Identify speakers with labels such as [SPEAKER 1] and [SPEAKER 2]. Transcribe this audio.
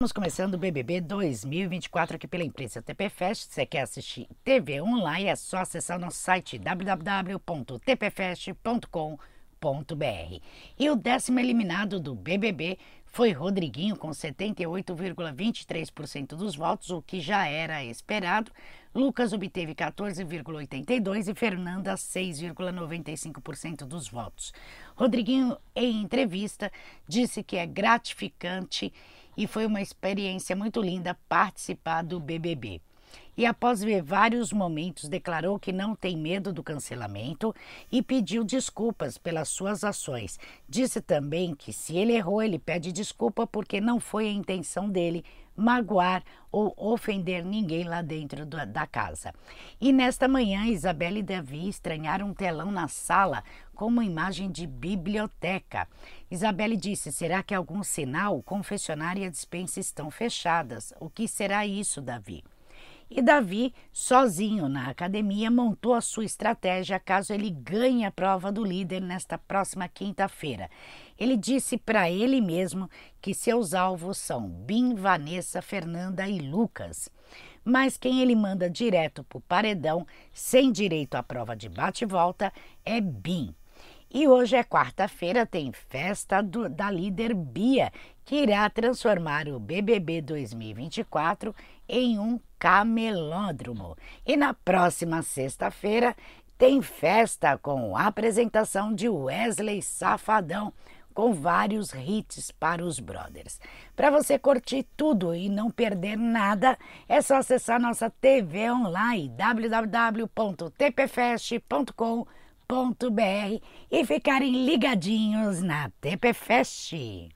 [SPEAKER 1] Estamos começando o BBB 2024 aqui pela imprensa TP Fest. Se você quer assistir TV online, é só acessar o nosso site www.tpfest.com.br. E o décimo eliminado do BBB foi Rodriguinho, com 78,23% dos votos, o que já era esperado. Lucas obteve 14,82% e Fernanda 6,95% dos votos. Rodriguinho, em entrevista, disse que é gratificante e foi uma experiência muito linda participar do BBB. E após ver vários momentos, declarou que não tem medo do cancelamento e pediu desculpas pelas suas ações. Disse também que se ele errou, ele pede desculpa porque não foi a intenção dele magoar ou ofender ninguém lá dentro da casa. E nesta manhã, Isabelle e Davi estranharam um telão na sala com uma imagem de biblioteca. Isabelle disse: Será que algum sinal? O confessionário e a dispensa estão fechadas. O que será isso, Davi? E Davi, sozinho na academia, montou a sua estratégia caso ele ganhe a prova do líder nesta próxima quinta-feira. Ele disse para ele mesmo que seus alvos são Bim, Vanessa, Fernanda e Lucas. Mas quem ele manda direto para o paredão, sem direito à prova de bate-volta, é Bim. E hoje é quarta-feira, tem festa do, da líder Bia, que irá transformar o BBB 2024 em um camelódromo. E na próxima sexta-feira tem festa com apresentação de Wesley Safadão, com vários hits para os brothers. Para você curtir tudo e não perder nada, é só acessar nossa TV online www.tpfest.com.br e ficarem ligadinhos na TPFest.